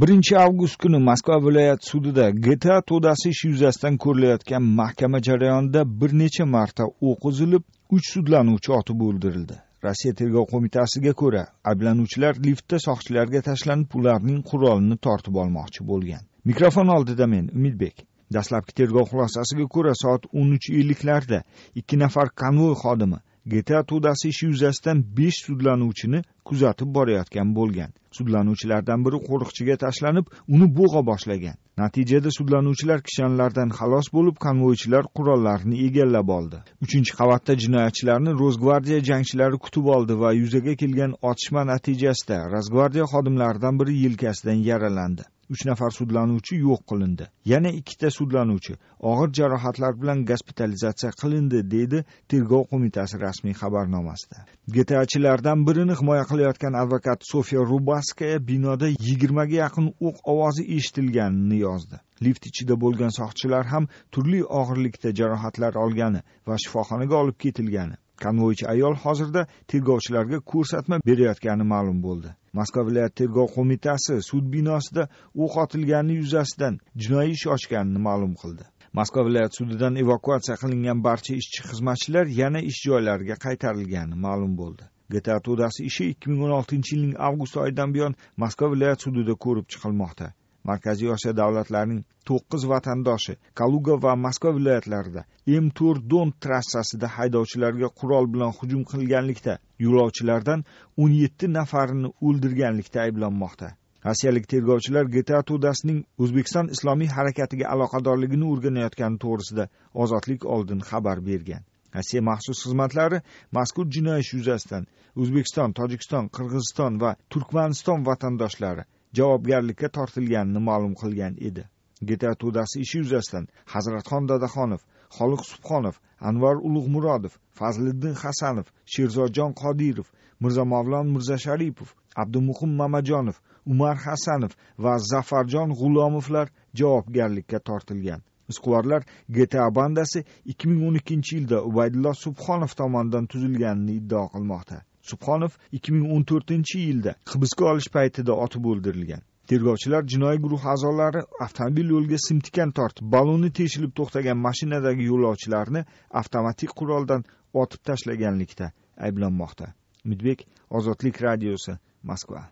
1 avgust kuni Moskva viloyat sudida GTA to'dasi ishi yuzasidan ko'rilayotgan mahkama jarayonida bir necha marta o'q uzilib, uch sudlanuvchi otib o'ldirildi. Rossiya tergov qo'mitasiga ko'ra, ayblanuvchilar liftda soqchilarga tashlanib, ularning qurolini tortib olmoqchi bo'lgan. Mikrofon oldida men Umidbek Dastlabki tergov xulosasiga ko'ra soat 13:50 larda ikki nafar konvoy xodimi GTA to'dasi ishi yuzasidan besh sudlanuvchini kuzatib borayotgan bo'lgan sudlanuvchilardan biri qo'riqchiga tashlanib uni bo'g'a boshlagan natijada sudlanuvchilar kishanlardan xalos bo'lib konvoychilar qurollarini egallab oldi uchinchi qavatda jinoyatchilarni rosgvardiya jangchilari kutib oldi va yuzaga kelgan otishma natijasida rosgvardiya xodimlaridan biri yelkasidan yaralandi uch nafar sudlanuvchi yo'q qilindi yana ikkita sudlanuvchi og'ir jarohatlar bilan gospitalizatsiya qilindi deydi tergov qo'mitasi rasmiy xabarnomasida gtachilardan birini himoya qilayotgan advokat sofiya rubaskaya binoda yigirmaga yaqin o'q ovozi eshitilganini yozdi lift ichida bo'lgan soqchilar ham turli og'irlikda jarohatlar olgani va shifoxonaga olib ketilgani konvoychi ayol hozirda tergovchilarga ko'rsatma berayotgani ma'lum bo'ldi moskva viloyat tergov qo'mitasi sud binosida o'q otilgani yuzasidan jinoiy ish ochganini ma'lum qildi moskva viloyat sudidan evakuatsiya qilingan barcha ishchi xizmatchilar yana ish joylariga qaytarilgani ma'lum bo'ldi gta to'dasi ishi ikki ming o'n oltinchi yilning avgust oyidan buyon moskva viloyat sudida ko'rib chiqilmoqda markaziy osiyo davlatlarining to'qqiz vatandoshi kaluga va moskva viloyatlarida m to'rt don trassasida haydovchilarga qurol bilan hujum qilganlikda yo'lovchilardan o'n yetti nafarini o'ldirganlikda ayblanmoqda rossiyalik tergovchilar gta tudasining o'zbekiston islomiy harakatiga aloqadorligini o'rganayotgani to'g'risida ozodlik oldin xabar bergan rossiya maxsus xizmatlari mazkur jinoyat yuzasidan o'zbekiston tojikiston qirg'iziston va turkmaniston vatandoshlari javobgarlikka tortilganini ma'lum qilgan edi gta to'dasi ishi yuzasidan hazratxon dadaxonov xoliq subhonov anvar ulug'murodov fazliddin hasanov sherzodjon qodirov mirzamavlon mirzasharipov abdumuhim mamajonov umar hasanov va zafarjon g'ulomovlar javobgarlikka tortilgan izquvarlar gta bandasi ikki ming o'n ikkinchi yilda ubaydulloh subhonov tomonidan tuzilganini iddao qilmoqda subhonov ikki ming o'n to'rtinchi yilda hibsga olish paytida otib o'ldirilgan tergovchilar jinoiy guruh a'zolari avtomobil yo'liga simtikan tortib baloni teshilib to'xtagan mashinadagi yo'lovchilarni avtomatik quroldan otib tashlaganlikda ayblanmoqda umidbek ozodlik radiosi moskva